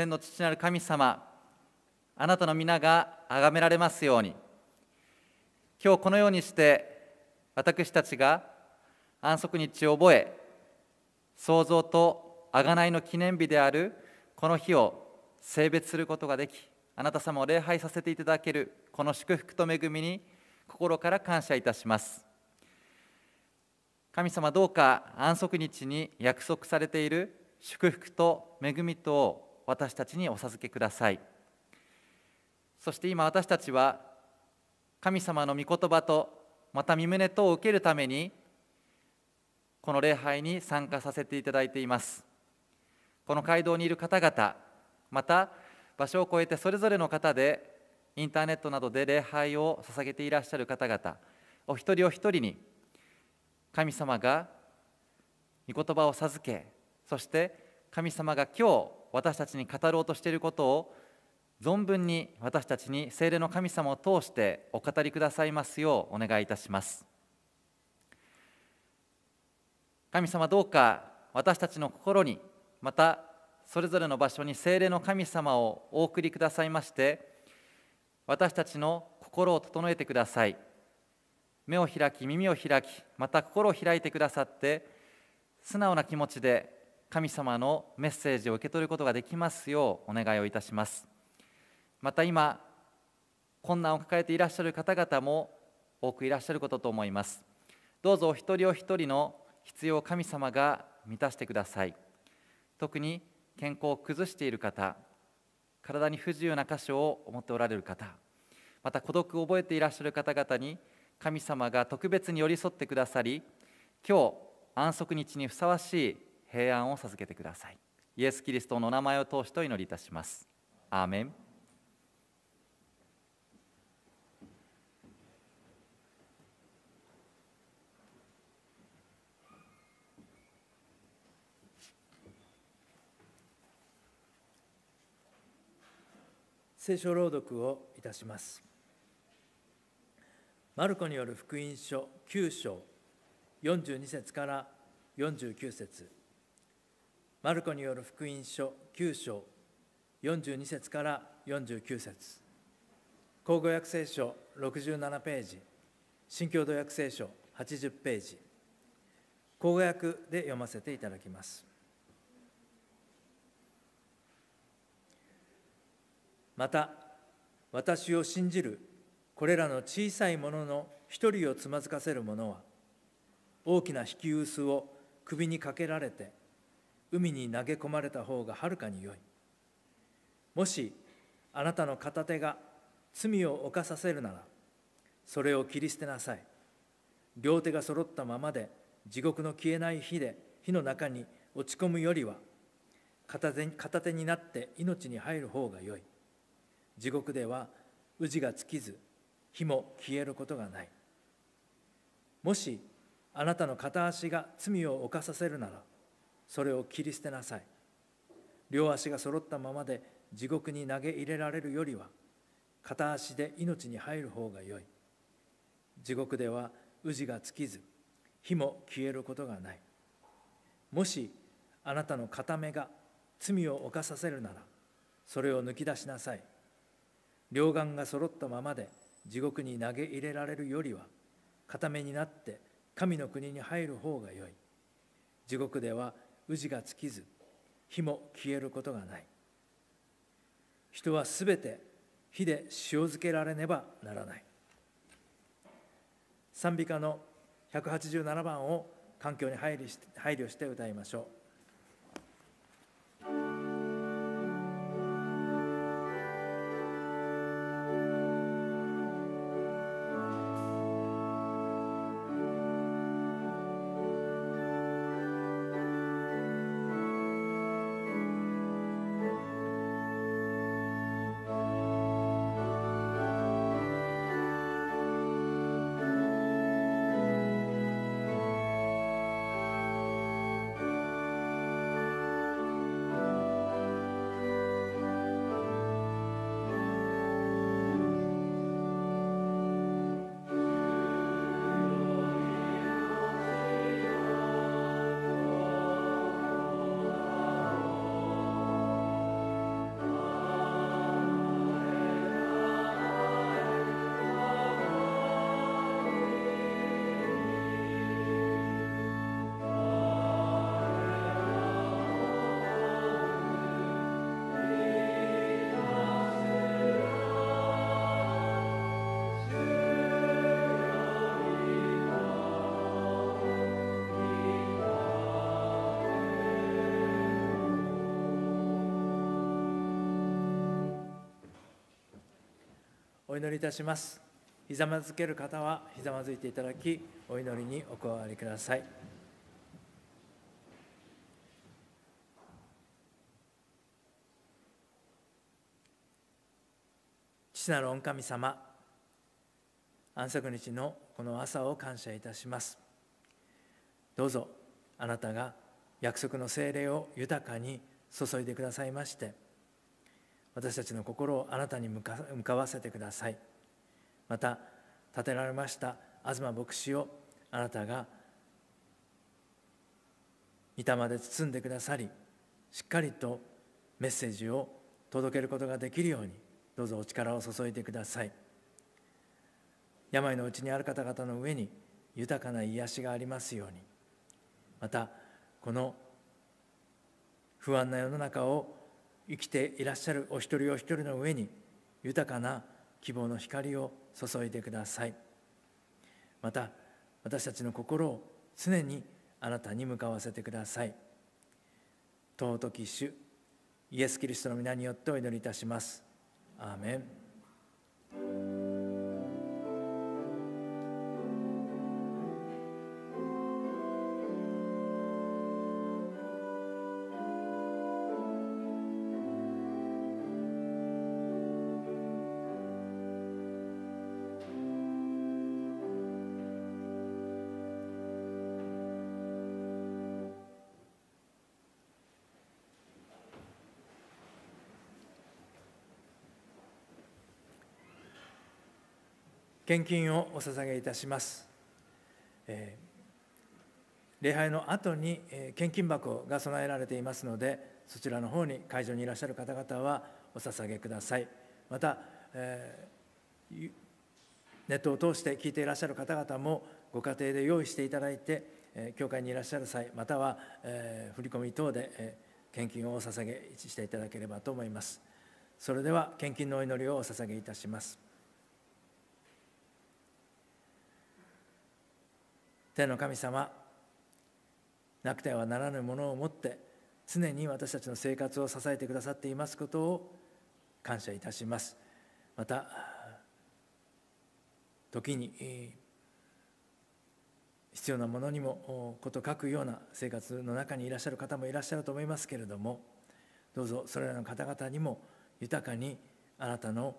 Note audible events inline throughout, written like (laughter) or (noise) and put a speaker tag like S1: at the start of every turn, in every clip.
S1: 天の父なる神様あなたの皆が崇められますように今日このようにして私たちが安息日を覚え創造と贖いの記念日であるこの日を性別することができあなた様を礼拝させていただけるこの祝福と恵みに心から感謝いたします神様どうか安息日に約束されている祝福と恵みと私たちにお授けくださいそして今私たちは神様の御言葉とまた御胸とを受けるためにこの礼拝に参加させていただいていますこの街道にいる方々また場所を越えてそれぞれの方でインターネットなどで礼拝を捧げていらっしゃる方々お一人お一人に神様が御言葉を授けそして神様が今日私たちに語ろうとしていることを存分に私たちに聖霊の神様を通してお語りくださいますようお願いいたします神様どうか私たちの心にまたそれぞれの場所に聖霊の神様をお送りくださいまして私たちの心を整えてください目を開き耳を開きまた心を開いてくださって素直な気持ちで神様のメッセージを受け取ることができますようお願いをいたしますまた今困難を抱えていらっしゃる方々も多くいらっしゃることと思いますどうぞお一人お一人の必要を神様が満たしてください特に健康を崩している方体に不自由な箇所を持っておられる方また孤独を覚えていらっしゃる方々に神様が特別に寄り添ってくださり今日安息日にふさわしい平安を授けてくださいイエス・キリストの名前を通してお祈りいたしますアーメン
S2: 聖書朗読をいたしますマルコによる福音書9章42節から49節マルコによる福音書9章42節から49節口語訳聖書67ページ新共同訳聖書80ページ口語訳で読ませていただきますまた私を信じるこれらの小さいものの一人をつまずかせる者は大きな引き薄を首にかけられて海に投げ込まれた方がはるかに良いもしあなたの片手が罪を犯させるならそれを切り捨てなさい両手が揃ったままで地獄の消えない火で火の中に落ち込むよりは片手片手になって命に入る方が良い地獄では氏が尽きず火も消えることがないもしあなたの片足が罪を犯させるならそれを切り捨てなさい両足が揃ったままで地獄に投げ入れられるよりは片足で命に入る方がよい地獄では宇治が尽きず火も消えることがないもしあなたの片目が罪を犯させるならそれを抜き出しなさい両眼が揃ったままで地獄に投げ入れられるよりは片目になって神の国に入る方がよい地獄では氏が尽きず火も消えることがない人はすべて火で塩漬けられねばならない賛美歌の187番を環境に配慮して歌いましょうお祈りいたしますひざまずける方はひざまずいていただきお祈りにお加わりください父なる御神様安息日のこの朝を感謝いたしますどうぞあなたが約束の精霊を豊かに注いでくださいまして私たちの心をあなたに向かわせてくださいまた建てられました東牧師をあなたが板まで包んでくださりしっかりとメッセージを届けることができるようにどうぞお力を注いでください病のうちにある方々の上に豊かな癒しがありますようにまたこの不安な世の中を生きていらっしゃるお一人お一人の上に豊かな希望の光を注いでくださいまた私たちの心を常にあなたに向かわせてください尊き主イエス・キリストの皆によってお祈りいたしますアーメン献金をお捧げいたします、えー、礼拝の後に、えー、献金箱が備えられていますのでそちらの方に会場にいらっしゃる方々はお捧げくださいまた、えー、ネットを通して聞いていらっしゃる方々もご家庭で用意していただいて、えー、教会にいらっしゃる際または、えー、振込等で、えー、献金をお捧げしていただければと思いますそれでは献金のお祈りをお捧げいたします天の神様なくてはならぬものを持って常に私たちの生活を支えてくださっていますことを感謝いたしますまた時に必要なものにもこと書くような生活の中にいらっしゃる方もいらっしゃると思いますけれどもどうぞそれらの方々にも豊かにあなたの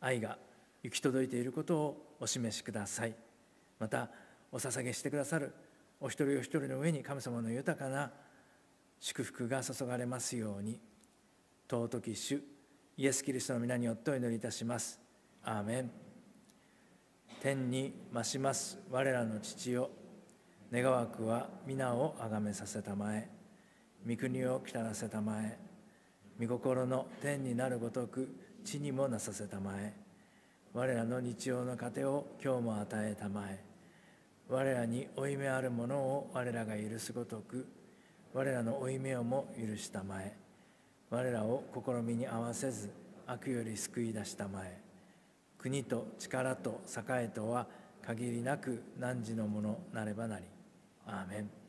S2: 愛が行き届いていることをお示しください。またお捧げしてくださるお一人お一人の上に神様の豊かな祝福が注がれますように尊き主イエス・キリストの皆によってお祈りいたします。アーメン天に増します我らの父よ願わくは皆をあがめさせたまえ御国をきたらせたまえ御心の天になるごとく地にもなさせたまえ我らの日常の糧を今日も与えたまえ我らに負い目あるものを我らが許すごとく我らの負い目をも許したまえ我らを試みに合わせず悪より救い出したまえ国と力と栄とは限りなく汝のものなればなりアーメン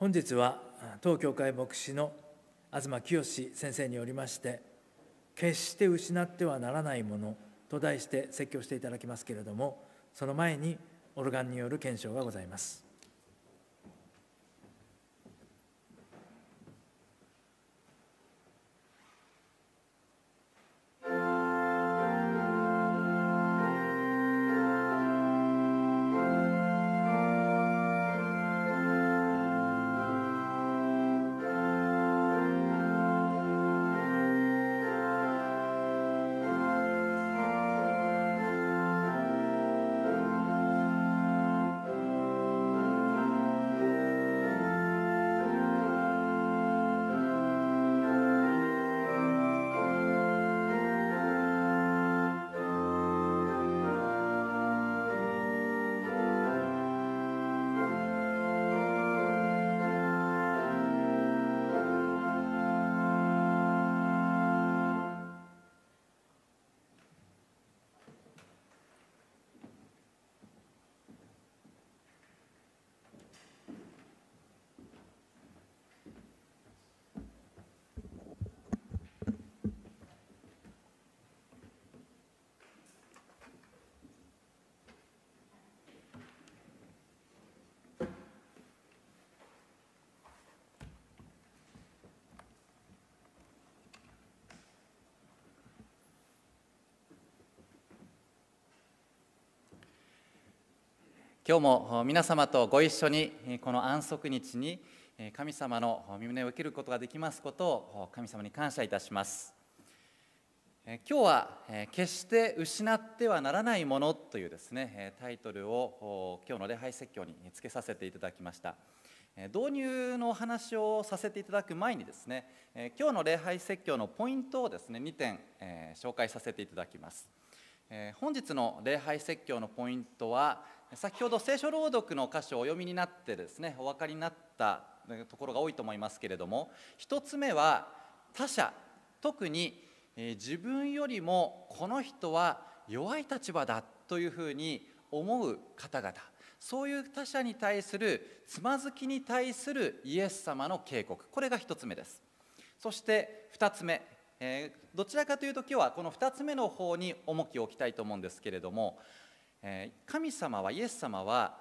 S2: 本日は当教会牧師の東清先生によりまして「決して失ってはならないもの」と題して説教していただきますけれどもその前にオルガンによる検証がございます。
S1: 今日も皆様とご一緒にこの安息日に神様の御胸を受けることができますことを神様に感謝いたします今日は決して失ってはならないものというですねタイトルを今日の礼拝説教につけさせていただきました導入のお話をさせていただく前にですね今日の礼拝説教のポイントをですね2点紹介させていただきます本日の礼拝説教のポイントは先ほど聖書朗読の箇所をお読みになってですねお分かりになったところが多いと思いますけれども1つ目は他者特に自分よりもこの人は弱い立場だというふうに思う方々そういう他者に対するつまずきに対するイエス様の警告これが1つ目ですそして2つ目どちらかというと今日はこの2つ目の方に重きを置きたいと思うんですけれども神様はイエス様は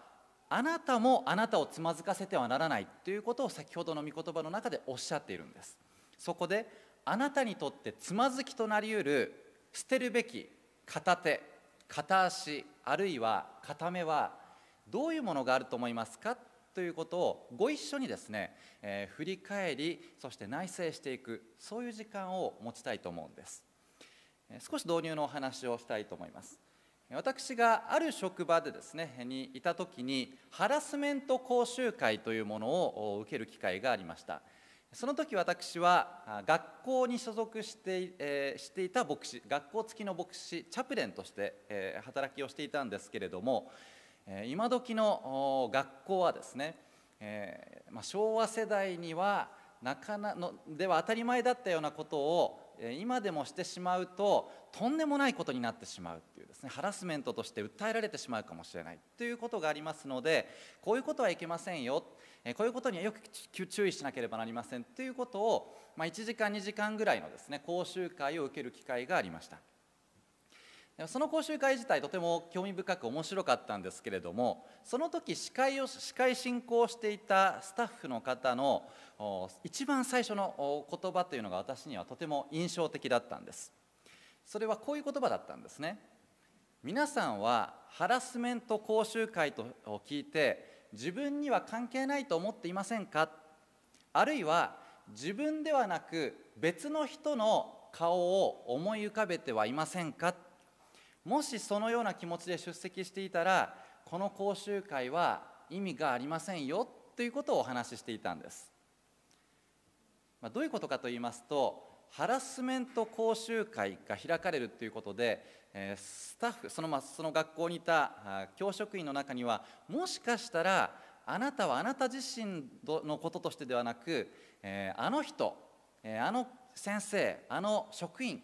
S1: あなたもあなたをつまずかせてはならないということを先ほどの御言葉の中でおっしゃっているんですそこであなたにとってつまずきとなりうる捨てるべき片手片足あるいは片目はどういうものがあると思いますかということをご一緒にですね、えー、振り返りそして内省していくそういう時間を持ちたいと思うんです、少し導入のお話をしたいと思います私がある職場でですねにいた時にハラスメント講習会というものを受ける機会がありましたその時私は学校に所属して,、えー、していた牧師学校付きの牧師チャプレンとして、えー、働きをしていたんですけれども、えー、今時の学校はですね、えーまあ、昭和世代にはなかなのでは当たり前だったようなことを今でもしてしまうととんでもないことになってしまうっていうですねハラスメントとして訴えられてしまうかもしれないということがありますのでこういうことはいけませんよこういうことにはよく注意しなければなりませんということを、まあ、1時間2時間ぐらいのですね講習会を受ける機会がありました。でその講習会自体とても興味深く面白かったんですけれどもその時司会を司会進行していたスタッフの方の一番最初の言葉というのが私にはとても印象的だったんですそれはこういう言葉だったんですね皆さんはハラスメント講習会と聞いて自分には関係ないと思っていませんかあるいは自分ではなく別の人の顔を思い浮かべてはいませんかもしそのような気持ちで出席していたらこの講習会は意味がありませんよということをお話ししていたんです、まあ、どういうことかと言いますとハラスメント講習会が開かれるということで、えスタッフその,、まその学校にいた教職員の中にはもしかしたらあなたはあなた自身のこととしてではなく、えあの人、えあの先生あの職員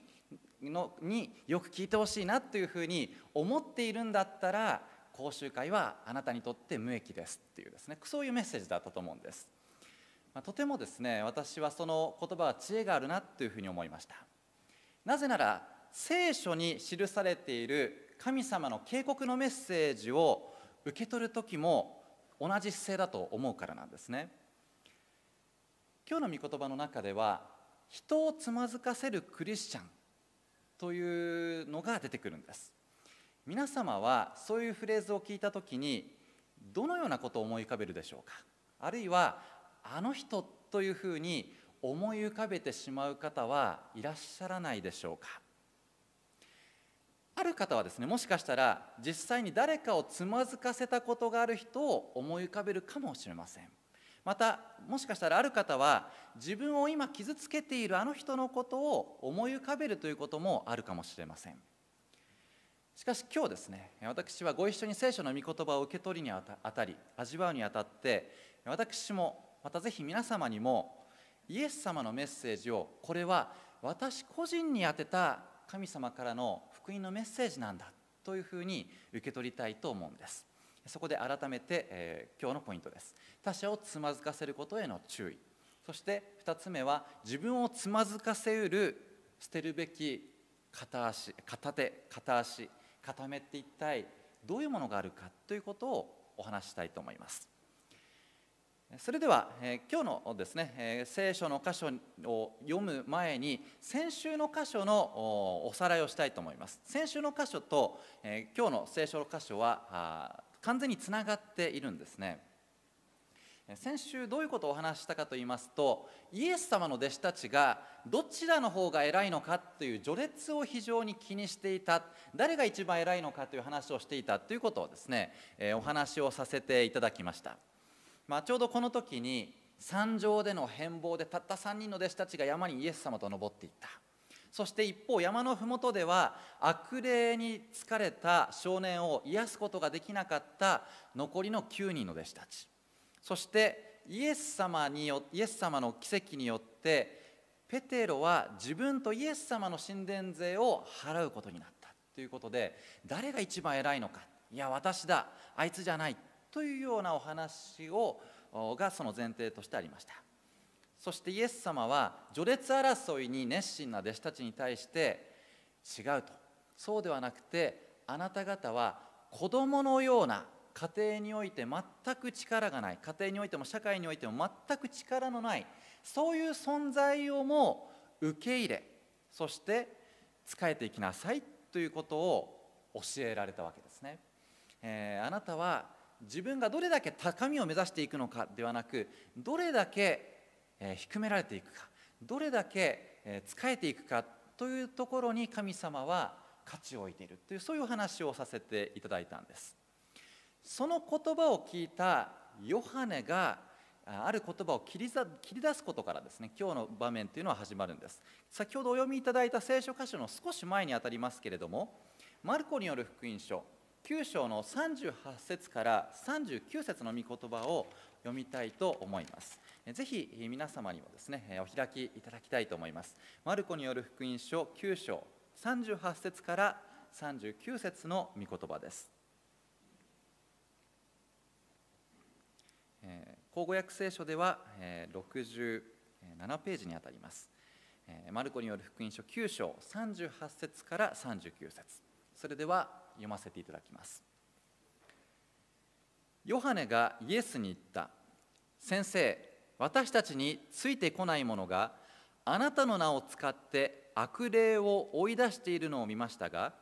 S1: のによく聞いてほしいなというふうに思っているんだったら講習会はあなたにとって無益ですっていうですねそういうメッセージだったと思うんです、まあ、とてもですね私はその言葉は知恵があるなというふうに思いましたなぜなら聖書に記されている神様の警告のメッセージを受け取る時も同じ姿勢だと思うからなんですね今日の御言葉の中では人をつまずかせるクリスチャンというのが出てくるんです皆様はそういうフレーズを聞いた時にどのようなことを思い浮かべるでしょうかあるいはあの人というふうに思い浮かべてしまう方はいらっしゃらないでしょうかある方はですねもしかしたら実際に誰かをつまずかせたことがある人を思い浮かべるかもしれませんまたもしかしたらある方は自分を今傷つけているあの人のことを思い浮かべるということもあるかもしれませんしかし今日ですね私はご一緒に聖書の御言葉を受け取りにあたり味わうにあたって私もまたぜひ皆様にもイエス様のメッセージをこれは私個人に宛てた神様からの福音のメッセージなんだというふうに受け取りたいと思うんですそこで改めて、えー、今日のポイントです他者をつまずかせることへの注意そして2つ目は自分をつまずかせうる捨てるべき片足片手片足片目って一体どういうものがあるかということをお話したいと思いますそれでは、えー、今日のですね、えー、聖書の箇所を読む前に先週の箇所のおさらいをしたいと思います先週の箇所と、えー、今日の聖書の箇所は完全につながっているんですね先週どういうことをお話したかと言いますとイエス様の弟子たちがどちらの方が偉いのかという序列を非常に気にしていた誰が一番偉いのかという話をしていたということをですね、えお話をさせていただきました、まあ、ちょうどこの時に山上での変貌でたった3人の弟子たちが山にイエス様と登っていったそして一方山の麓では悪霊に疲れた少年を癒すことができなかった残りの9人の弟子たちそしてイエス様によイエス様の奇跡によってペテロは自分とイエス様の神殿税を払うことになったということで誰が一番偉いのかいや私だあいつじゃないというようなお話をがその前提としてありましたそしてイエス様は序列争いに熱心な弟子たちに対して違うとそうではなくてあなた方は子供のような家庭において全く力がない家庭においても社会においても全く力のないそういう存在をも受け入れそして仕えていきなさいということを教えられたわけですね、えー、あなたは自分がどれだけ高みを目指していくのかではなくどれだけ低められていくかどれだけ仕えていくかというところに神様は価値を置いているというそういう話をさせていただいたんですその言葉を聞いたヨハネがある言葉を切り出すことからですね今日の場面というのは始まるんです先ほどお読みいただいた聖書箇所の少し前にあたりますけれどもマルコによる福音書9章の38節から39節の御言葉を読みたいと思いますぜひ皆様にもですねお開きいただきたいと思いますマルコによる福音書9章38節から39節の御言葉です口語訳聖書では67ページにあたりますマルコによる福音書9章38節から39節それでは読ませていただきますヨハネがイエスに言った先生私たちについてこない者があなたの名を使って悪霊を追い出しているのを見ましたが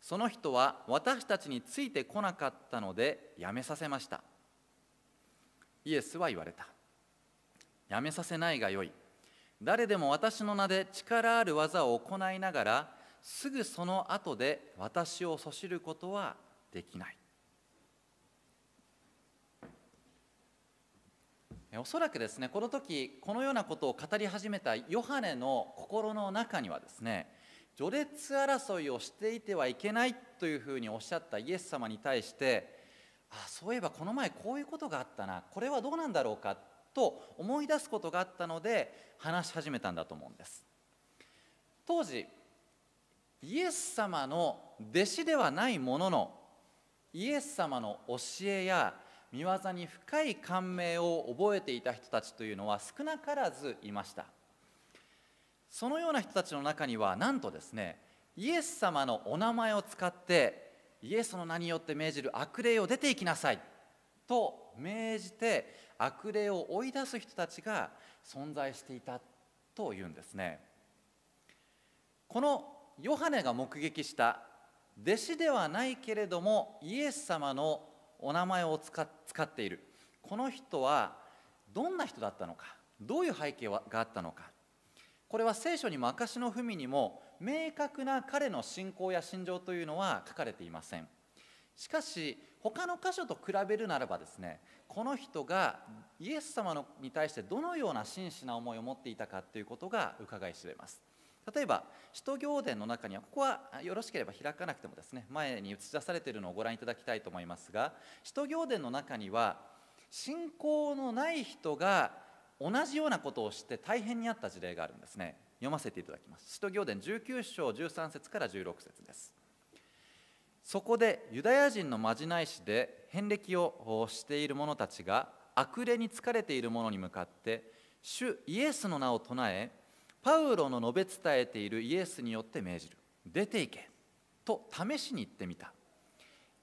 S1: その人は私たちについてこなかったのでやめさせましたイエスは言われたやめさせないがよい誰でも私の名で力ある技を行いながらすぐその後で私をそしることはできないおそらくですねこの時このようなことを語り始めたヨハネの心の中にはですね序列争いをしていてはいけないというふうにおっしゃったイエス様に対してあそういえばこの前こういうことがあったなこれはどうなんだろうかと思い出すことがあったので話し始めたんだと思うんです当時イエス様の弟子ではないもののイエス様の教えや見業に深い感銘を覚えていた人たちというのは少なからずいましたそのような人たちの中にはなんとですねイエス様のお名前を使ってイエスの名によって命じる悪霊を出ていきなさいと命じて悪霊を追い出す人たちが存在していたというんですねこのヨハネが目撃した弟子ではないけれどもイエス様のお名前を使っているこの人はどんな人だったのかどういう背景があったのかこれは聖書にも証の文にも明確な彼の信仰や心情というのは書かれていませんしかし他の箇所と比べるならばですねこの人がイエス様に対してどのような真摯な思いを持っていたかということが伺い知れます例えば使徒行伝の中にはここはよろしければ開かなくてもですね前に映し出されているのをご覧いただきたいと思いますが使徒行伝の中には信仰のない人が同じようなことをして大変にあった事例があるんですね読ませていただきます使徒行伝19章13節から16節ですそこでユダヤ人のまじない師で遍歴をしている者たちが悪霊に疲れている者に向かって主イエスの名を唱えパウロの述べ伝えているイエスによって命じる出ていけと試しに言ってみた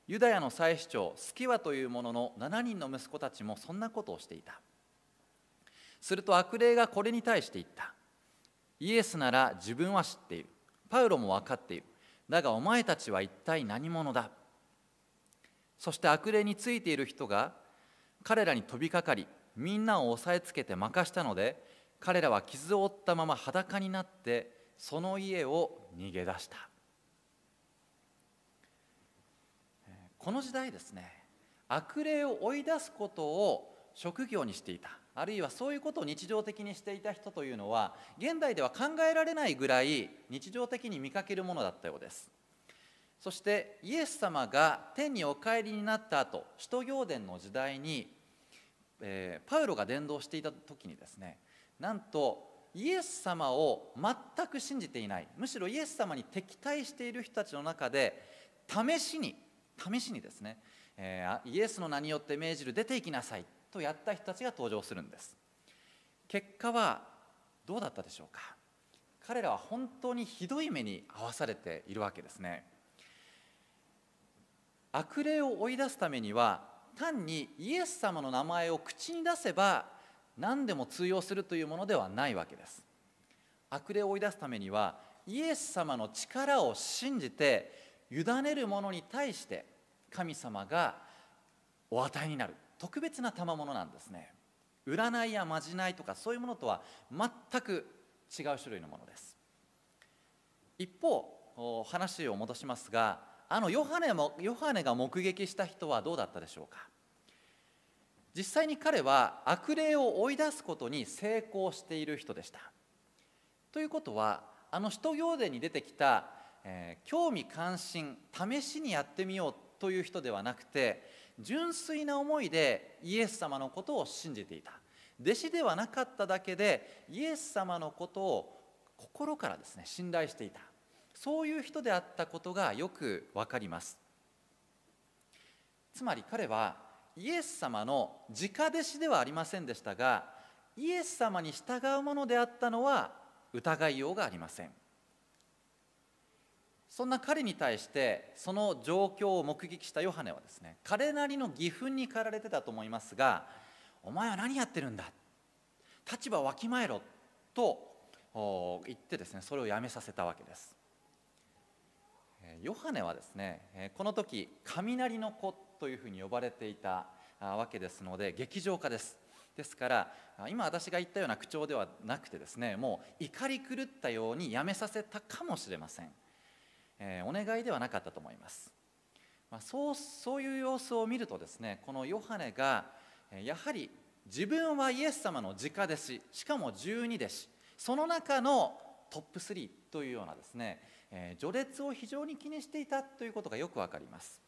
S1: ユダヤの祭司長スキワというものの7人の息子たちもそんなことをしていたすると悪霊がこれに対して言ったイエスなら自分は知っているパウロも分かっているだがお前たちは一体何者だそして悪霊についている人が彼らに飛びかかりみんなを押さえつけて任したので彼らは傷を負ったまま裸になってその家を逃げ出したこの時代ですね悪霊を追い出すことを職業にしていたあるいはそういうことを日常的にしていた人というのは現代では考えられないぐらい日常的に見かけるものだったようですそしてイエス様が天にお帰りになった後使徒行伝の時代に、えー、パウロが伝道していた時にですねなんとイエス様を全く信じていないむしろイエス様に敵対している人たちの中で試しに試しにですね、えー、イエスの名によって命じる出ていきなさいとやった人たちが登場するんです結果はどうだったでしょうか彼らは本当にひどい目に遭わされているわけですね悪霊を追い出すためには単にイエス様の名前を口に出せば何でも通用するというものではないわけです悪霊を追い出すためにはイエス様の力を信じて委ねる者に対して神様がお与えになる特別な賜物なんですね占いやまじないとかそういうものとは全く違う種類のものです一方話を戻しますがあのヨハネもヨハネが目撃した人はどうだったでしょうか実際に彼は悪霊を追い出すことに成功している人でしたということはあの使徒行伝に出てきた、えー、興味関心試しにやってみようという人ではなくて純粋な思いでイエス様のことを信じていた弟子ではなかっただけでイエス様のことを心からですね信頼していたそういう人であったことがよく分かりますつまり彼はイエス様の直弟子ではありませんでしたがイエス様に従うものであったのは疑いようがありませんそんな彼に対してその状況を目撃したヨハネはですね彼なりの義憤に駆られてたと思いますが「お前は何やってるんだ立場わきまえろ」と言ってですねそれをやめさせたわけですヨハネはですねこの時雷の子というふうに呼ばれていたわけですので劇場化ですですから今私が言ったような口調ではなくてですねもう怒り狂ったようにやめさせたかもしれません、えー、お願いではなかったと思います、まあ、そうそういう様子を見るとですねこのヨハネがやはり自分はイエス様の直弟子しかも十二弟子その中のトップ3というようなですね、えー、序列を非常に気にしていたということがよくわかります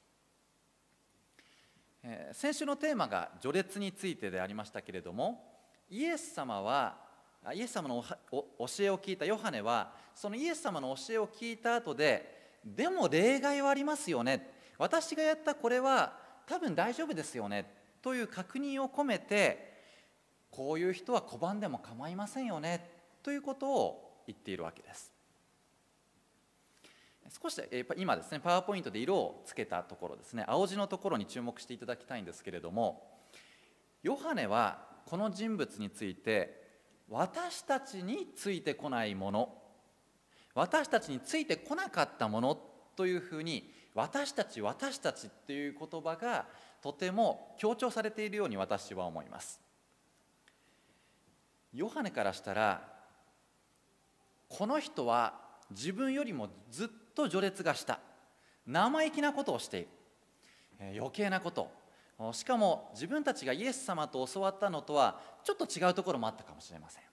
S1: え先週のテーマが序列についてでありましたけれどもイエス様はイエス様の教えを聞いたヨハネはそのイエス様の教えを聞いた後ででも例外はありますよね私がやったこれは多分大丈夫ですよねという確認を込めてこういう人は拒んでも構いませんよねということを言っているわけです少し今ですねパワーポイントで色をつけたところですね青字のところに注目していただきたいんですけれどもヨハネはこの人物について私たちについてこないもの私たちについてこなかったものというふうに私たち私たちっていう言葉がとても強調されているように私は思いますヨハネからしたらこの人は自分よりもずっと序列がた生意気なことをしている、え余計なことしかも自分たちがイエス様と教わったのとはちょっと違うところもあったかもしれません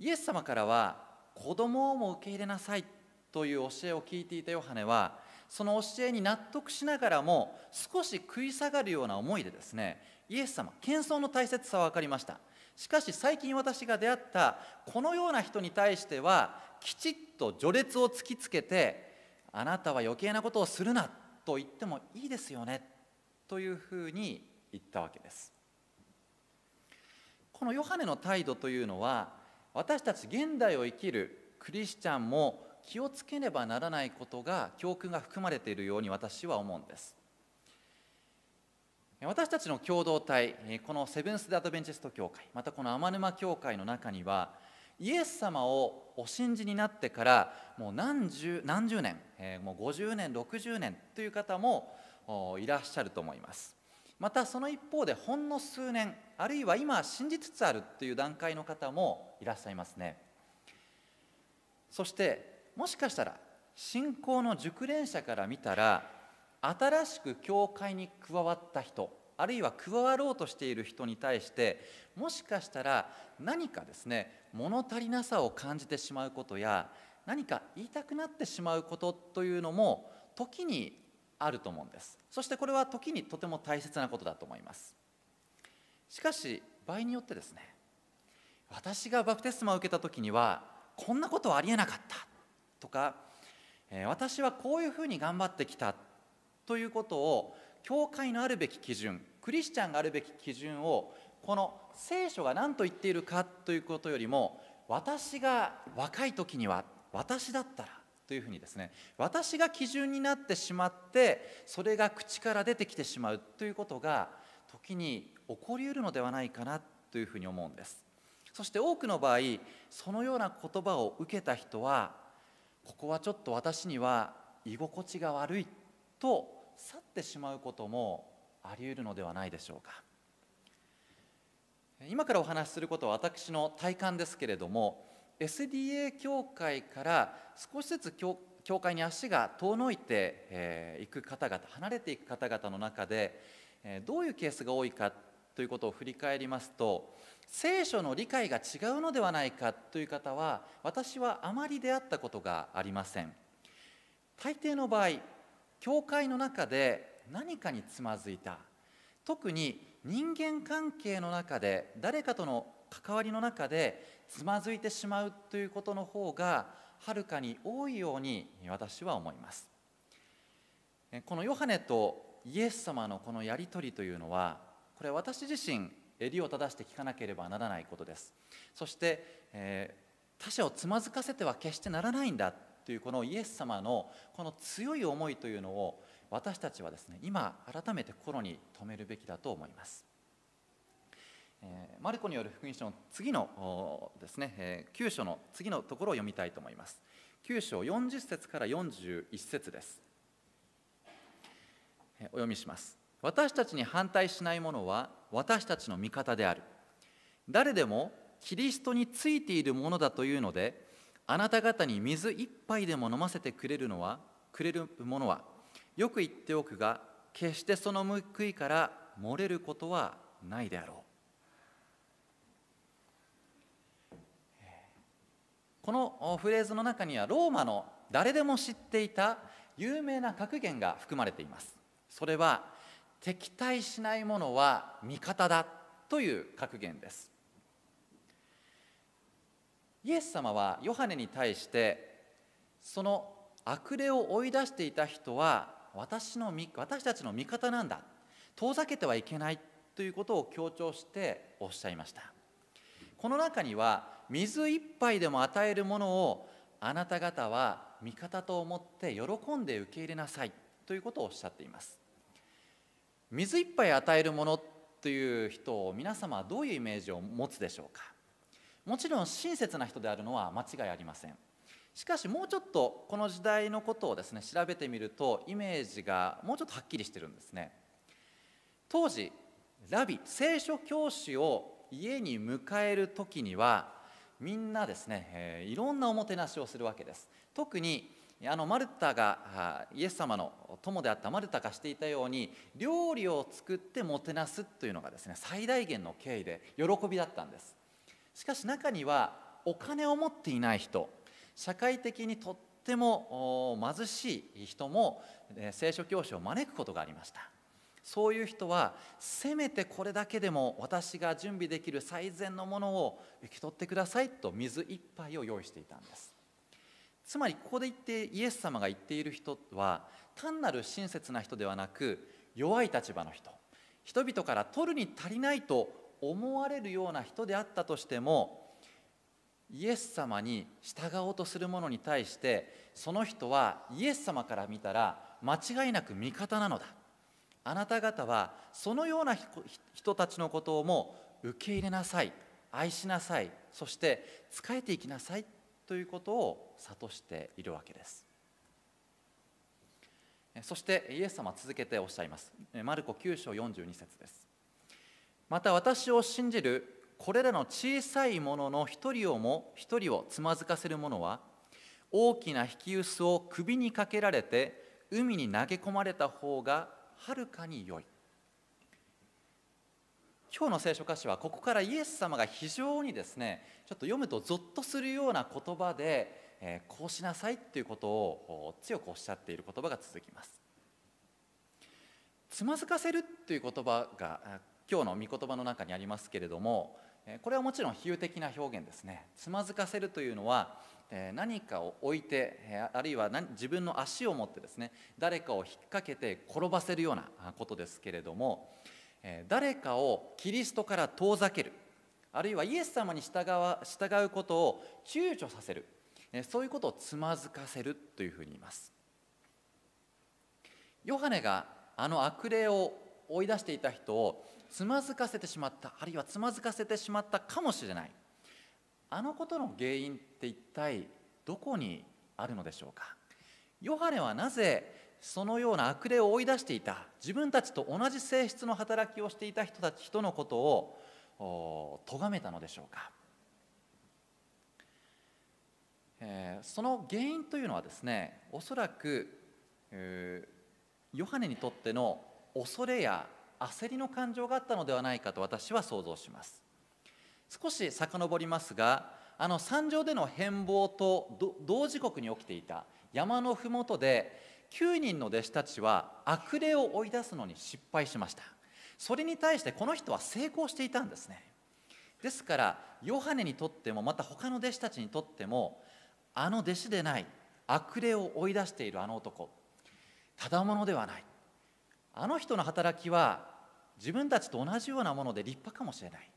S1: イエス様からは子供をも受け入れなさいという教えを聞いていたヨハネはその教えに納得しながらも少し食い下がるような思いでですねイエス様謙遜の大切さは分かりましたしかし最近私が出会ったこのような人に対してはきちっと序列を突きつけてあなたは余計なことをするなと言ってもいいですよねというふうに言ったわけですこのヨハネの態度というのは私たち現代を生きるクリスチャンも気をつけねばならないことが教訓が含まれているように私は思うんです私たちの共同体このセブンス・デ・アドベンチスト教会またこの天沼教会の中にはイエス様をお信じになってからもう何十何十年、えー、もう50年60年という方もいらっしゃると思いますまたその一方でほんの数年あるいは今信じつつあるという段階の方もいらっしゃいますねそしてもしかしたら信仰の熟練者から見たら新しく教会に加わった人あるいは加わろうとしている人に対してもしかしたら何かですね物足りなさを感じてしまうことや何か言いたくなってしまうことというのも時にあると思うんですそしてこれは時にとても大切なことだと思いますしかし場合によってですね私がバプテスマを受けた時にはこんなことはありえなかったとか私はこういうふうに頑張ってきたということを教会のあるべき基準クリスチャンがあるべき基準をこの聖書が何と言っているかということよりも私が若い時には私だったらというふうにですね私が基準になってしまってそれが口から出てきてしまうということが時に起こりうるのではないかなというふうに思うんですそして多くの場合そのような言葉を受けた人はここはちょっと私には居心地が悪いと去ってしまうこともあり得るのではないでしょうか今からお話しすることは私の体感ですけれども SDA 協会から少しずつ教教会に足が遠のいてい、えー、く方々離れていく方々の中で、えー、どういうケースが多いかということを振り返りますと聖書の理解が違うのではないかという方は私はあまり出会ったことがありません大抵の場合教会の中で何かにつまずいた特に人間関係の中で誰かとの関わりの中でつまずいてしまうということの方がはるかに多いように私は思いますこのヨハネとイエス様のこのやり取りというのはこれ私自身襟を正して聞かなければならないことですそして、えー、他者をつまずかせては決してならないんだというこのイエス様のこの強い思いというのを私たちはですね今改めて心に留めるべきだと思います。えー、マルコによる福音書の次のですね、えー、9章の次のところを読みたいと思います。9章40節から41節です。えー、お読みします。私たちに反対しないものは私たちの味方である。誰でもキリストについているものだというのであなた方に水一杯でも飲ませてくれるのはくれるものはよく言っておくが決してその報いから漏れることはないであろうこのフレーズの中にはローマの誰でも知っていた有名な格言が含まれていますそれは敵対しないものは味方だという格言ですイエス様はヨハネに対してその悪霊を追い出していた人は私の私たちの味方なんだ遠ざけてはいけないということを強調しておっしゃいましたこの中には水一杯でも与えるものをあなた方は味方と思って喜んで受け入れなさいということをおっしゃっています水一杯与えるものという人を皆様はどういうイメージを持つでしょうかもちろん親切な人であるのは間違いありませんしかしもうちょっとこの時代のことをですね調べてみるとイメージがもうちょっとはっきりしてるんですね当時ラビ聖書教師を家に迎える時にはみんなですね、えー、いろんなおもてなしをするわけです特にあのマルタがイエス様の友であったマルタがしていたように料理を作ってもてなすというのがですね最大限の敬意で喜びだったんですしかし中にはお金を持っていない人社会的にとっても貧しい人も聖書教師を招くことがありましたそういう人はせめてこれだけでも私が準備できる最善のものを受け取ってくださいと水一杯を用意していたんですつまりここで言ってイエス様が言っている人は単なる親切な人ではなく弱い立場の人人々から取るに足りないと思われるような人であったとしてもイエス様に従おうとする者に対してその人はイエス様から見たら間違いなく味方なのだあなた方はそのような人たちのことをも受け入れなさい愛しなさいそして仕えていきなさいということを諭しているわけですそしてイエス様続けておっしゃいますマルコ9章42節ですまた私を信じるこれらの小さいものの一人をも一人をつまずかせる者は大きな引き薄を首にかけられて海に投げ込まれた方がはるかに良い今日の聖書歌詞はここからイエス様が非常にですねちょっと読むとぞっとするような言葉で、えー、こうしなさいっていうことを強くおっしゃっている言葉が続きますつまずかせるっていう言葉が今日の御言葉の中にありますけれどもこれはもちろん比喩的な表現ですねつまずかせるというのは何かを置いてあるいは自分の足を持ってですね誰かを引っ掛けて転ばせるようなことですけれども誰かをキリストから遠ざけるあるいはイエス様に従うことを躊躇させるそういうことをつまずかせるというふうに言いますヨハネがあの悪霊を追い出していた人をつまずかせてしまったあるいはつまずかせてしまったかもしれないあのことの原因って一体どこにあるのでしょうかヨハネはなぜそのような悪霊を追い出していた自分たちと同じ性質の働きをしていた人たち人のことを咎めたのでしょうか、えー、その原因というのはですねおそらく、えー、ヨハネにとっての恐れや焦りの感情があったのではないかと私は想像します少し遡りますがあの山上での変貌と同時刻に起きていた山の麓で9人の弟子たちは悪霊を追い出すのに失敗しましたそれに対してこの人は成功していたんですねですからヨハネにとってもまた他の弟子たちにとってもあの弟子でない悪霊を追い出しているあの男ただ者ではないあの人の働きは自分たちと同じようなもので立派かもしれない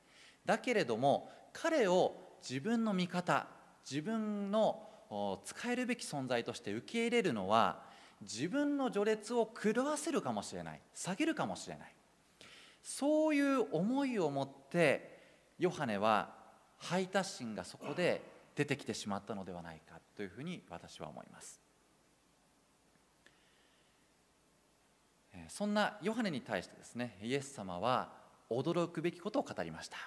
S1: だけれども彼を自分の味方自分の使えるべき存在として受け入れるのは自分の序列を狂わせるかもしれない下げるかもしれないそういう思いを持ってヨハネは配達心がそこで出てきてしまったのではないかというふうに私は思います。そんなヨハネに対してですねイエス様は驚くべきことを語りました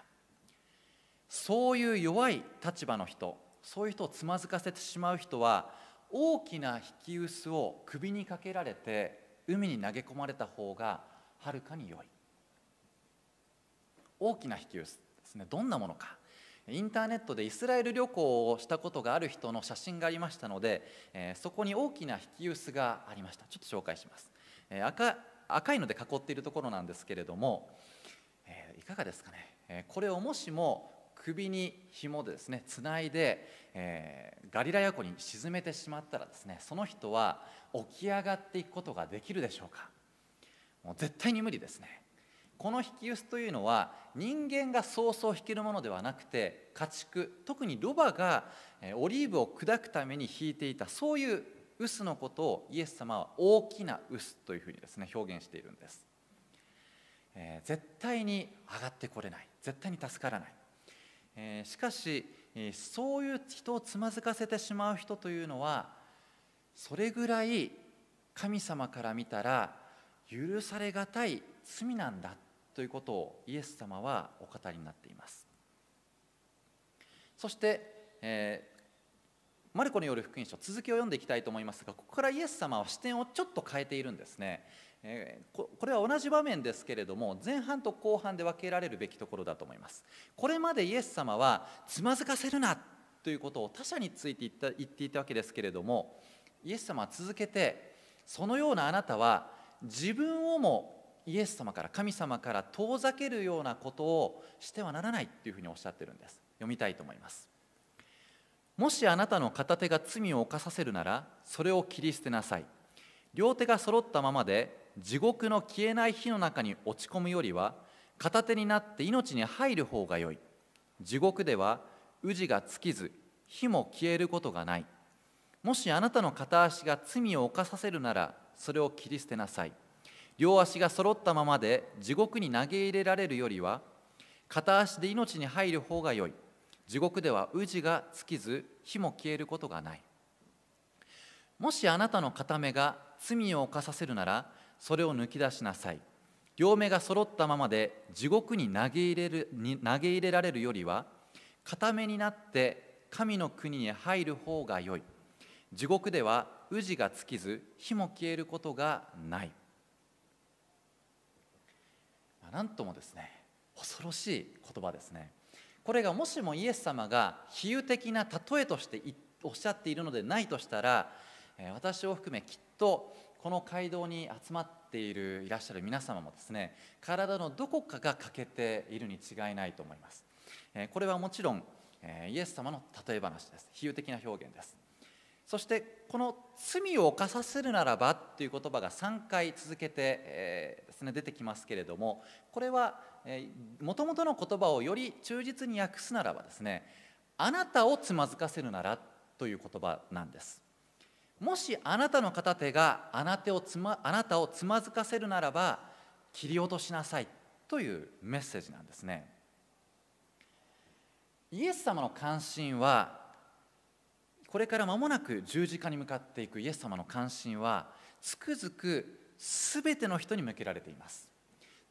S1: そういう弱い立場の人そういう人をつまずかせてしまう人は大きな引き薄を首にかけられて海に投げ込まれた方がはるかに良い大きな引き薄ですねどんなものかインターネットでイスラエル旅行をしたことがある人の写真がありましたので、えー、そこに大きな引き薄がありましたちょっと紹介します、えー、赤赤いので囲っているところなんですけれども、えー、いかがですかね、えこれをもしも首に紐でですねつないで、えー、ガリラヤ湖に沈めてしまったらですねその人は起き上がっていくことができるでしょうかもう絶対に無理ですねこの引き薄というのは人間がそうそう引けるものではなくて家畜特にロバがオリーブを砕くために引いていたそういう臼のことをイエス様は大きな臼というふうにですね表現しているんです、えー、絶対に上がってこれない絶対に助からない、えー、しかし、えー、そういう人をつまずかせてしまう人というのはそれぐらい神様から見たら許されがたい罪なんだということをイエス様はお語りになっていますそして、えマルコによる福音書続きを読んでいきたいと思いますがここからイエス様は視点をちょっと変えているんですね、えー、これは同じ場面ですけれども前半と後半で分けられるべきところだと思いますこれまでイエス様はつまずかせるなということを他者について言った言っていたわけですけれどもイエス様は続けてそのようなあなたは自分をもイエス様から神様から遠ざけるようなことをしてはならないというふうにおっしゃってるんです読みたいと思いますもしあなたの片手が罪を犯させるならそれを切り捨てなさい両手が揃ったままで地獄の消えない火の中に落ち込むよりは片手になって命に入る方がよい地獄では氏が尽きず火も消えることがないもしあなたの片足が罪を犯させるならそれを切り捨てなさい両足が揃ったままで地獄に投げ入れられるよりは片足で命に入る方がよい地獄では氏が尽きず火も消えることがないもしあなたの片目が罪を犯させるならそれを抜き出しなさい両目が揃ったままで地獄に投げ入れる投げ入れられるよりは片目になって神の国に入る方がよい地獄では氏が尽きず火も消えることがないなんともですね恐ろしい言葉ですねこれがもしもイエス様が比喩的な例えとしておっしゃっているのでないとしたら私を含めきっとこの街道に集まっているいらっしゃる皆様もですね体のどこかが欠けているに違いないと思いますこれはもちろんイエス様の例え話です比喩的な表現ですそしてこの「罪を犯させるならば」っていう言葉が3回続けて、えー、ですね、出てきますけれどもこれはもともとの言葉をより忠実に訳すならばですねあなたをつまずかせるならという言葉なんですもしあなたの片手があなたをつまあなたをつまずかせるならば切り落としなさいというメッセージなんですねイエス様の関心はこれから間もなく十字架に向かっていくイエス様の関心はつくづく全ての人に向けられています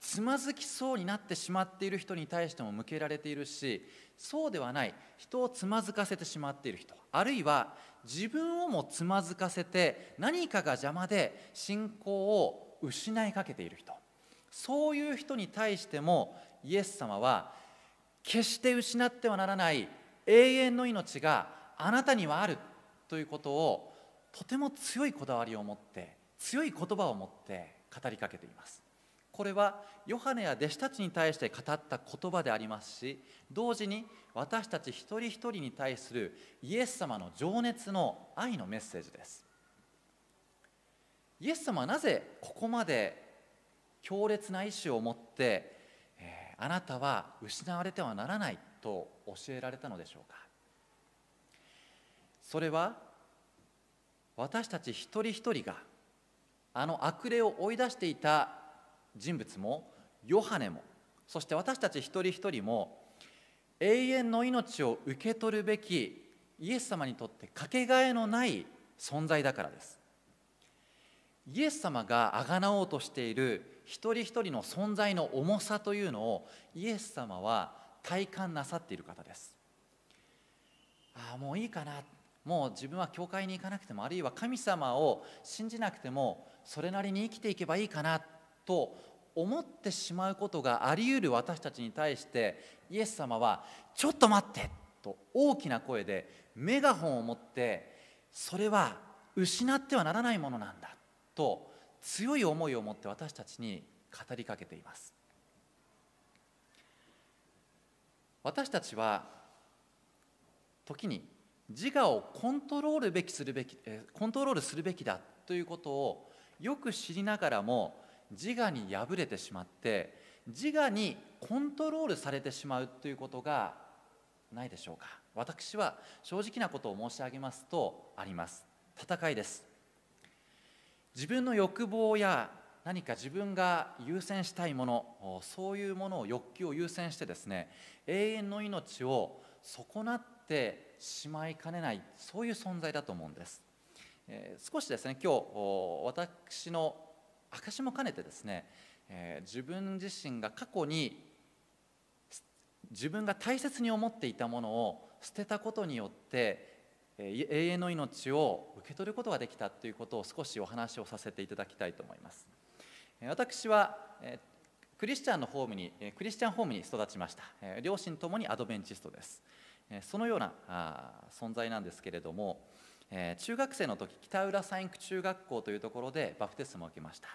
S1: つまずきそうになってしまっている人に対しても向けられているしそうではない人をつまずかせてしまっている人あるいは自分をもつまずかせて何かが邪魔で信仰を失いかけている人そういう人に対してもイエス様は決して失ってはならない永遠の命があなたにはあるということをとても強いこだわりを持って強い言葉を持って語りかけています。これはヨハネや弟子たちに対して語った言葉でありますし同時に私たち一人一人に対するイエス様の情熱の愛のメッセージですイエス様はなぜここまで強烈な意志を持って、えー、あなたは失われてはならないと教えられたのでしょうかそれは私たち一人一人があの悪霊を追い出していた人物もヨハネもそして私たち一人一人も永遠の命を受け取るべきイエス様にとってかけがえのない存在だからですイエス様があがなおうとしている一人一人の存在の重さというのをイエス様は体感なさっている方ですああもういいかなもう自分は教会に行かなくてもあるいは神様を信じなくてもそれなりに生きていけばいいかなと思ってしまうことがあり得る私たちに対してイエス様は「ちょっと待って!」と大きな声でメガホンを持ってそれは失ってはならないものなんだと強い思いを持って私たちに語りかけています私たちは時に自我をコントロールべきするべきコントロールするべきだということをよく知りながらも自我に破れてしまって自我にコントロールされてしまうということがないでしょうか私は正直なことを申し上げますとあります戦いです自分の欲望や何か自分が優先したいものそういうものを欲求を優先してですね永遠の命を損なってしまいかねないそういう存在だと思うんです、えー、少しですね今日私の証も兼ねてですね、えー、自分自身が過去に自分が大切に思っていたものを捨てたことによって、えー、永遠の命を受け取ることができたということを少しお話をさせていただきたいと思います。私は、えー、クリスチャンのホームにクリスチャンホームに育ちました、えー、両親ともにアドベンチストです、えー、そのような存在なんですけれども、えー、中学生の時北浦三イ中学校というところでバプテスマを受けました、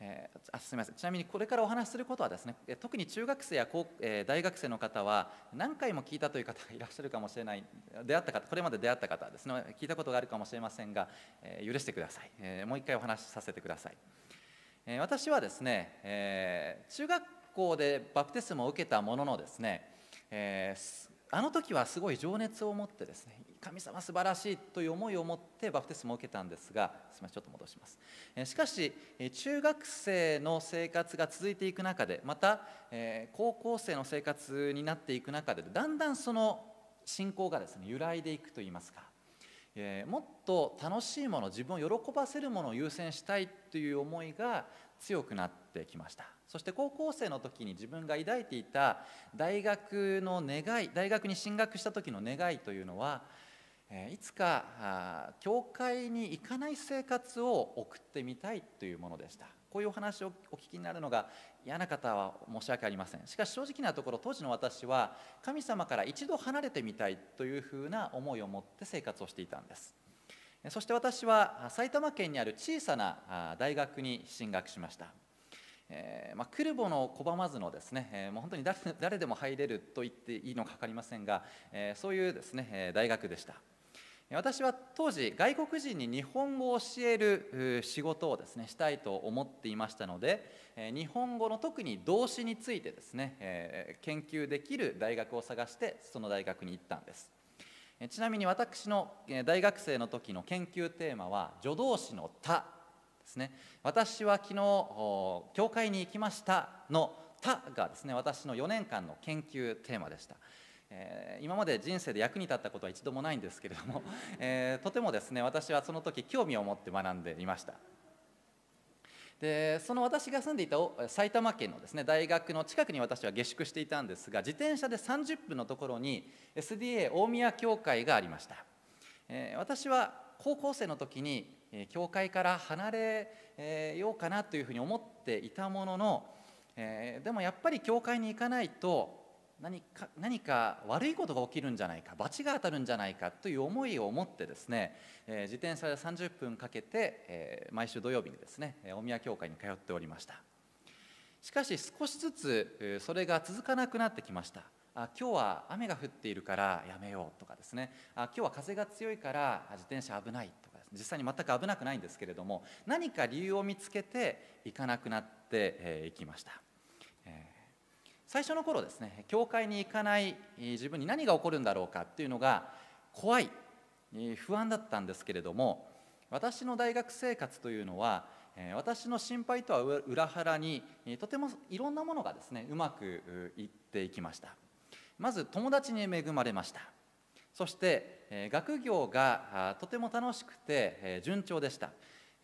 S1: えー、あすみませんちなみにこれからお話しすることはですね特に中学生や高、えー、大学生の方は何回も聞いたという方がいらっしゃるかもしれない出会った方これまで出会った方ですね聞いたことがあるかもしれませんが、えー、許してください、えもう一回お話しさせてください、え私はですね、え中学校でバプテスマを受けたもののですね、えあの時はすごい情熱を持ってですね神様素晴らしいという思いを持ってバプテスマを受けたんですがすみませんちょっと戻しますしかし中学生の生活が続いていく中でまた高校生の生活になっていく中でだんだんその信仰がですね揺らいでいくといいますかもっと楽しいもの自分を喜ばせるものを優先したいという思いが強くなってきましたそして高校生の時に自分が抱いていた大学の願い大学に進学した時の願いというのはいつか教会に行かない生活を送ってみたいというものでしたこういうお話をお聞きになるのが嫌な方は申し訳ありませんしかし正直なところ当時の私は神様から一度離れてみたいというふうな思いを持って生活をしていたんですそして私は埼玉県にある小さな大学に進学しましたえー、まあ、クルボの拒まずのですね、えー、もう本当に誰でも入れると言っていいのか分かりませんが、えー、そういうですね、え大学でした。私は当時外国人に日本語を教える仕事をですねしたいと思っていましたので日本語の特に動詞についてですね研究できる大学を探してその大学に行ったんですちなみに私の大学生の時の研究テーマは助動詞の「他」ですね私は昨日教会に行きましたの「他」がですね私の4年間の研究テーマでしたえー、今まで人生で役に立ったことは一度もないんですけれども、(laughs) えー、とてもですね私はその時興味を持って学んでいましたでその私が住んでいた埼玉県のですね大学の近くに私は下宿していたんですが自転車で30分のところに SDA 大宮教会がありました、えー、私は高校生の時に教会から離れようかなというふうに思っていたものの、えー、でもやっぱり教会に行かないと何か何か悪いことが起きるんじゃないか罰が当たるんじゃないかという思いを持ってですね、え自転車で30分かけて、え毎週土曜日にですね大宮教会に通っておりましたしかし少しずつそれが続かなくなってきましたあ今日は雨が降っているからやめようとかですねあ今日は風が強いから自転車危ないとか、実際に全く危なくないんですけれども何か理由を見つけて行かなくなっていきました最初の頃ですね教会に行かない自分に何が起こるんだろうかっていうのが怖い不安だったんですけれども私の大学生活というのは私の心配とは裏腹にとてもいろんなものがですねうまくいっていきましたまず友達に恵まれましたそして学業がとても楽しくて順調でした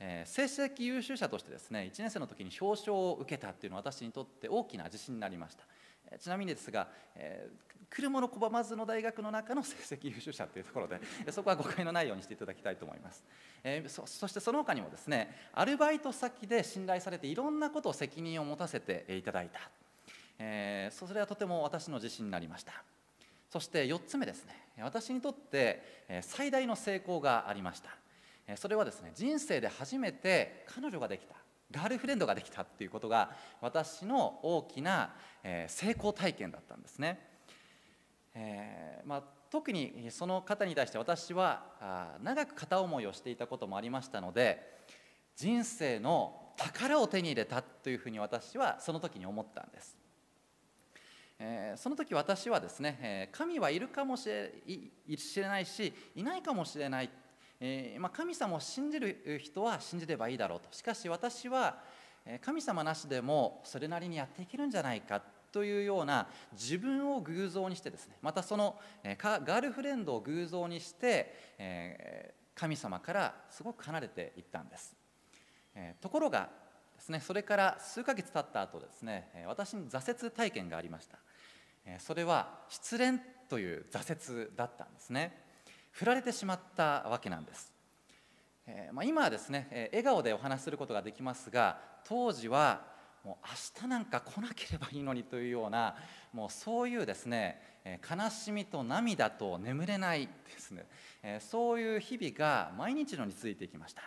S1: えー、成績優秀者としてですね1年生の時に表彰を受けたっていうのは私にとって大きな自信になりました、えー、ちなみにですが、えー、車の拒まずの大学の中の成績優秀者っていうところで (laughs) そこは誤解のないようにしていただきたいと思います、えー、そそしてその他にもですねアルバイト先で信頼されていろんなことを責任を持たせていただいた、えー、それはとても私の自信になりましたそして4つ目ですね私にとって最大の成功がありましたそれはですね人生で初めて彼女ができたガールフレンドができたっていうことが私の大きな成功体験だったんですね、えー、まあ、特にその方に対して私は長く片思いをしていたこともありましたので人生の宝を手に入れたというふうに私はその時に思ったんです、えー、その時私はですね神はいるかもしれないしいないかもしれないえー、まあ、神様を信じる人は信じればいいだろうとしかし私は神様なしでもそれなりにやっていけるんじゃないかというような自分を偶像にしてですねまたそのガールフレンドを偶像にして、えー、神様からすごく離れていったんです、えー、ところがですねそれから数ヶ月経った後ですね私に挫折体験がありましたそれは失恋という挫折だったんですね振られてしまったわけなんです、えー、まあ、今はですね、え笑顔でお話しすることができますが当時はもう明日なんか来なければいいのにというようなもうそういうですね、え悲しみと涙と眠れないですね、えそういう日々が毎日のについていきました、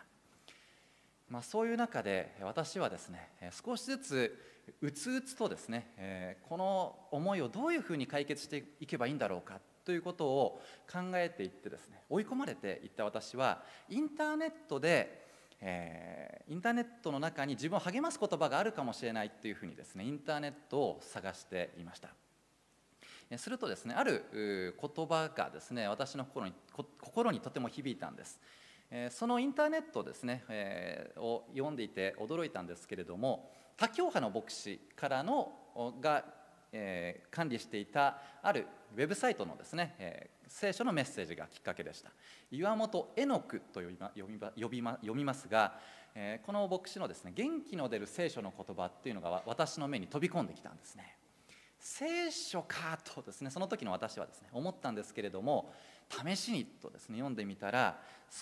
S1: まあ、そういう中で私はですね少しずつうつうつとですね、えこの思いをどういうふうに解決していけばいいんだろうかということを考えていってですね追い込まれていった私はインターネットで、えー、インターネットの中に自分を励ます言葉があるかもしれないっていうふうにですねインターネットを探していました。するとですねある言葉がですね私の心に心にとても響いたんです。そのインターネットですね、えー、を読んでいて驚いたんですけれども他教派の牧師からのがえー、管理していたあるウェブサイトのですね、えー、聖書のメッセージがきっかけでした岩本絵の句と呼びま呼びまびま読みますが、えー、この牧師のですね元気の出る聖書の言葉っていうのが私の目に飛び込んできたんですね聖書かとですねその時の私はですね思ったんですけれども試しにとですね読んでみたら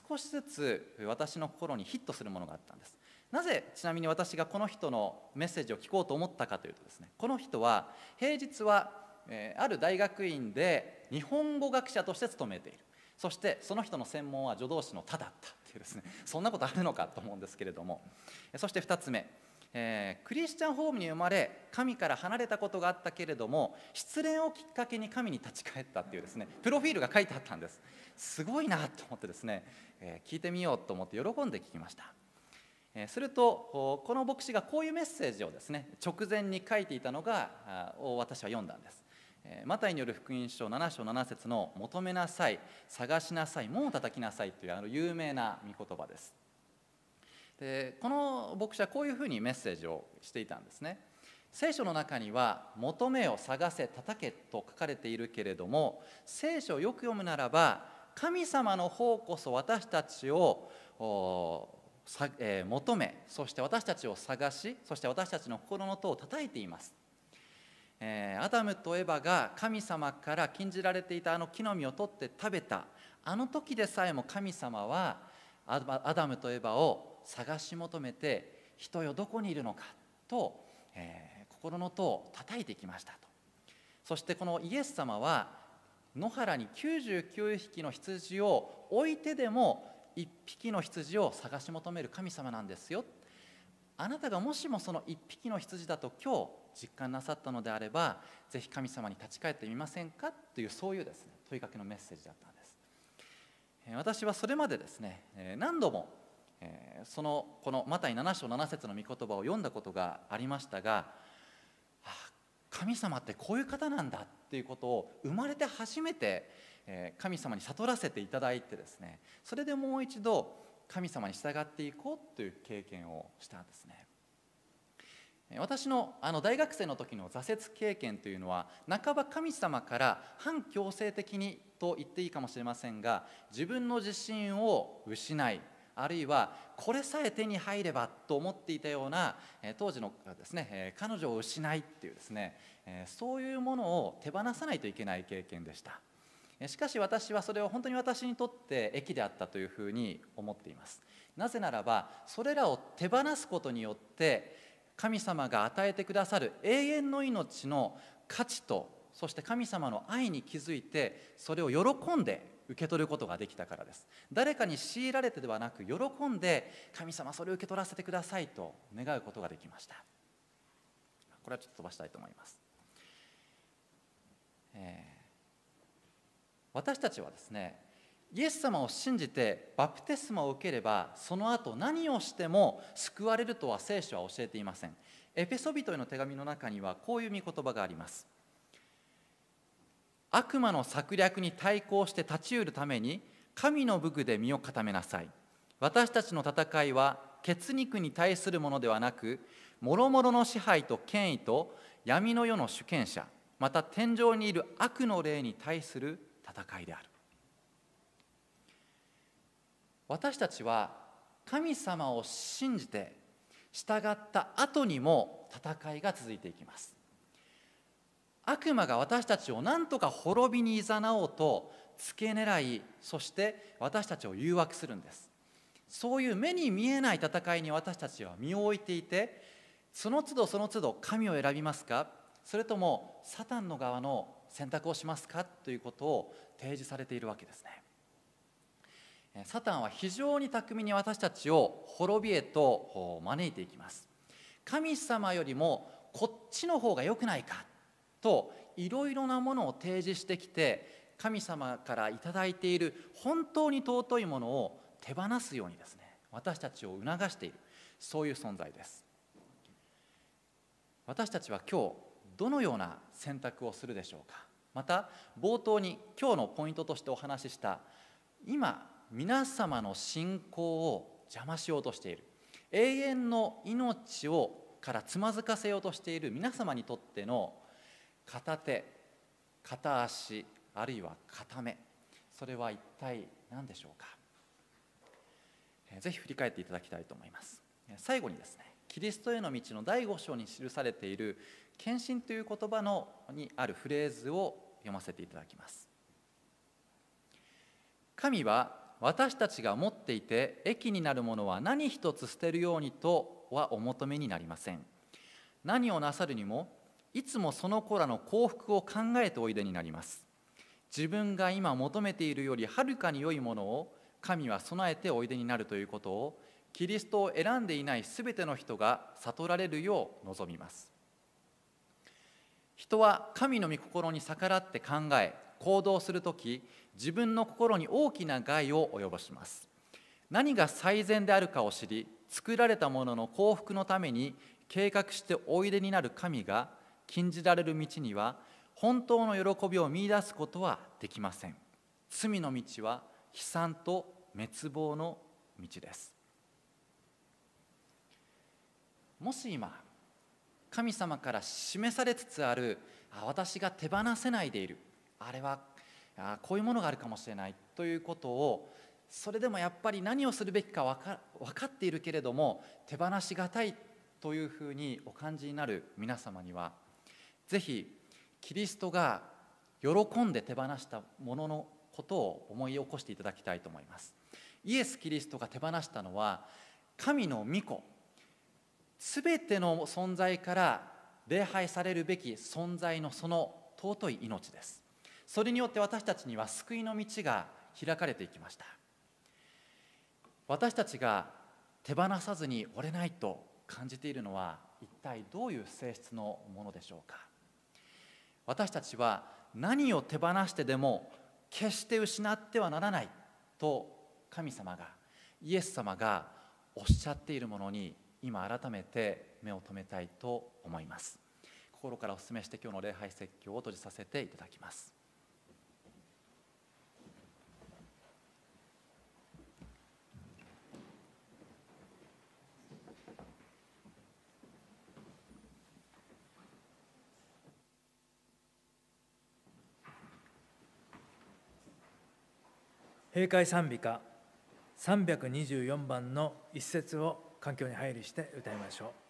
S1: 少しずつ私の心にヒットするものがあったんですなぜちなみに私がこの人のメッセージを聞こうと思ったかというとですねこの人は平日は、えある大学院で日本語学者として勤めているそしてその人の専門は助動詞の「た」だったっていうですねそんなことあるのかと思うんですけれどもそして2つ目えー、クリスチャンホームに生まれ神から離れたことがあったけれども失恋をきっかけに神に立ち返ったっていうですねプロフィールが書いてあったんですすごいなと思ってですね、えー、聞いてみようと思って喜んで聞きましたするとこの牧師がこういうメッセージをですね直前に書いていたのが私は読んだんですマタイによる福音書7章7節の「求めなさい探しなさい門を叩きなさい」というあの有名な御言葉ですでこの牧師はこういうふうにメッセージをしていたんですね聖書の中には「求めを探せ叩け」と書かれているけれども聖書をよく読むならば神様の方こそ私たちをえ求めそして私たちを探しそして私たちの心の戸を叩いています、えアダムとエバが神様から禁じられていたあの木の実を取って食べたあの時でさえも神様はアダムとエバを探し求めて「人よどこにいるのか」と、え心の戸を叩いてきましたとそしてこのイエス様は野原に99匹の羊を置いてでも1匹の羊を探し求める神様なんですよあなたがもしもその1匹の羊だと今日実感なさったのであればぜひ神様に立ち返ってみませんかというそういうですね問いかけのメッセージだったんです私はそれまでですね何度もそのこのマタイ7章7節の御言葉を読んだことがありましたが神様ってこういう方なんだっていうことを生まれて初めて神様に悟らせていただいてですねそれでもう一度神様に従っていこうという経験をしたんですね私のあの大学生の時の挫折経験というのは半ば神様から反強制的にと言っていいかもしれませんが自分の自信を失いあるいはこれさえ手に入ればと思っていたような当時のですね彼女を失いっていうですねそういうものを手放さないといけない経験でした。しかし私はそれは本当に私にとって益であったというふうに思っていますなぜならばそれらを手放すことによって神様が与えてくださる永遠の命の価値とそして神様の愛に気づいてそれを喜んで受け取ることができたからです誰かに強いられてではなく喜んで神様それを受け取らせてくださいと願うことができましたこれはちょっと飛ばしたいと思います私たちはですねイエス様を信じてバプテスマを受ければその後何をしても救われるとは聖書は教えていませんエペソビトへの手紙の中にはこういう見言葉があります悪魔の策略に対抗して立ち得るために神の武具で身を固めなさい私たちの戦いは血肉に対するものではなくもろもろの支配と権威と闇の世の主権者また天井にいる悪の霊に対する戦いである私たちは神様を信じて従った後にも戦いが続いていきます悪魔が私たちを何とか滅びにいざなおうと付け狙いそして私たちを誘惑するんですそういう目に見えない戦いに私たちは身を置いていてその都度その都度神を選びますかそれともサタンの側の選択をしますかということを提示されているわけですねサタンは非常に巧みに私たちを滅びへと招いていきます神様よりもこっちの方が良くないかといろいろなものを提示してきて神様から頂いている本当に尊いものを手放すようにですね私たちを促しているそういう存在です私たちは今日どのような選択をするでしょうかまた冒頭に今日のポイントとしてお話しした今皆様の信仰を邪魔しようとしている永遠の命をからつまずかせようとしている皆様にとっての片手片足あるいは片目それは一体何でしょうかぜひ振り返っていただきたいと思います最後にですねキリストへの道の第5章に記されている献身という言葉のにあるフレーズを読ませていただきます神は私たちが持っていて益になるものは何一つ捨てるようにとはお求めになりません何をなさるにもいつもその子らの幸福を考えておいでになります自分が今求めているよりはるかに良いものを神は備えておいでになるということをキリストを選んでいないすべての人が悟られるよう望みます人は神の御心に逆らって考え行動する時自分の心に大きな害を及ぼします何が最善であるかを知り作られたものの幸福のために計画しておいでになる神が禁じられる道には本当の喜びを見いだすことはできません罪の道は悲惨と滅亡の道ですもし今神様から示されつつあるあ私が手放せないでいるあれはあこういうものがあるかもしれないということをそれでもやっぱり何をするべきか分か分かっているけれども手放しがたいというふうにお感じになる皆様にはぜひキリストが喜んで手放したもののことを思い起こしていただきたいと思いますイエス・キリストが手放したのは神の御子全ての存在から礼拝されるべき存在のその尊い命ですそれによって私たちには救いの道が開かれていきました私たちが手放さずに折れないと感じているのは一体どういう性質のものでしょうか私たちは何を手放してでも決して失ってはならないと神様がイエス様がおっしゃっているものに今改めて目を留めたいと思います心からお勧めして今日の礼拝説教を閉じさせていただきます
S2: 閉会賛美歌324番の一節を環境に配慮して歌いましょう。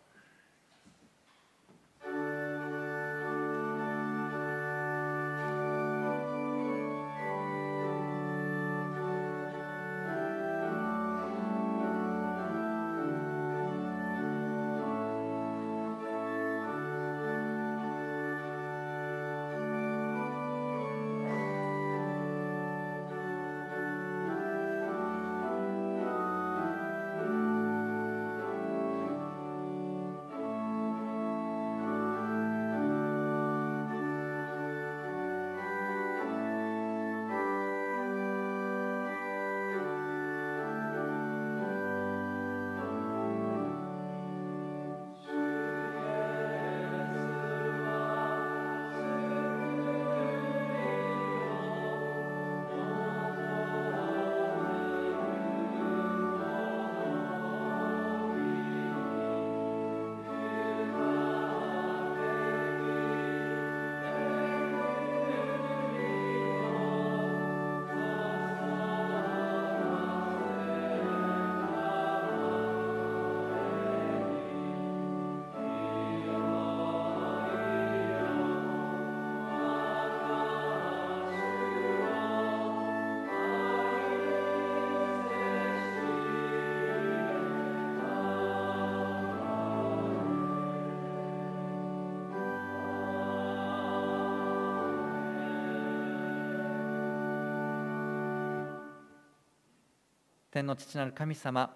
S1: 天の父なる神様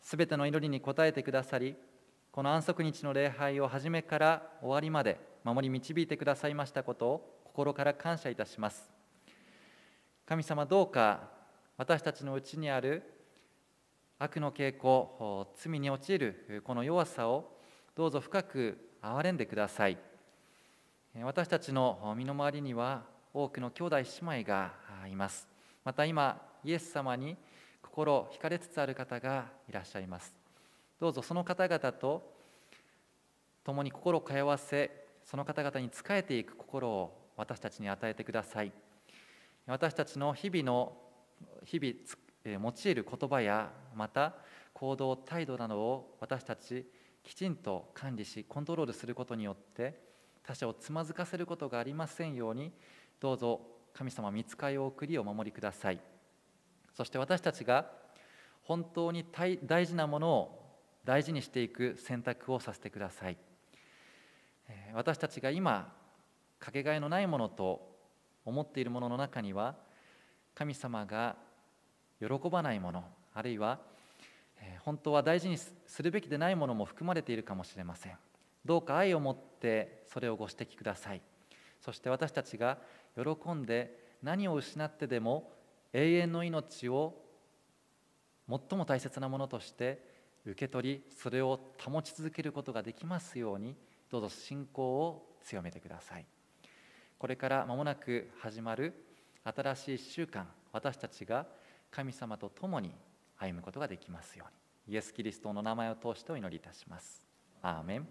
S1: すべての祈りに応えてくださりこの安息日の礼拝を始めから終わりまで守り導いてくださいましたことを心から感謝いたします神様どうか私たちのうちにある悪の傾向罪に陥るこの弱さをどうぞ深く憐れんでください私たちの身の回りには多くの兄弟姉妹がいますまた今イエス様に心惹かれつつある方がいらっしゃいますどうぞその方々と共に心を通わせその方々に仕えていく心を私たちに与えてください私たちの日々の日々用いる言葉やまた行動態度などを私たちきちんと管理しコントロールすることによって他者をつまずかせることがありませんようにどうぞ神様見つかいを送りお守りください。そして私たちが本当に大事なものを大事にしていく選択をさせてください私たちが今かけがえのないものと思っているものの中には神様が喜ばないものあるいは本当は大事にするべきでないものも含まれているかもしれませんどうか愛を持ってそれをご指摘くださいそして私たちが喜んで何を失ってでも永遠の命を最も大切なものとして受け取りそれを保ち続けることができますようにどうぞ信仰を強めてくださいこれから間もなく始まる新しい1週間私たちが神様と共に歩むことができますようにイエス・キリストの名前を通してお祈りいたしますアーメン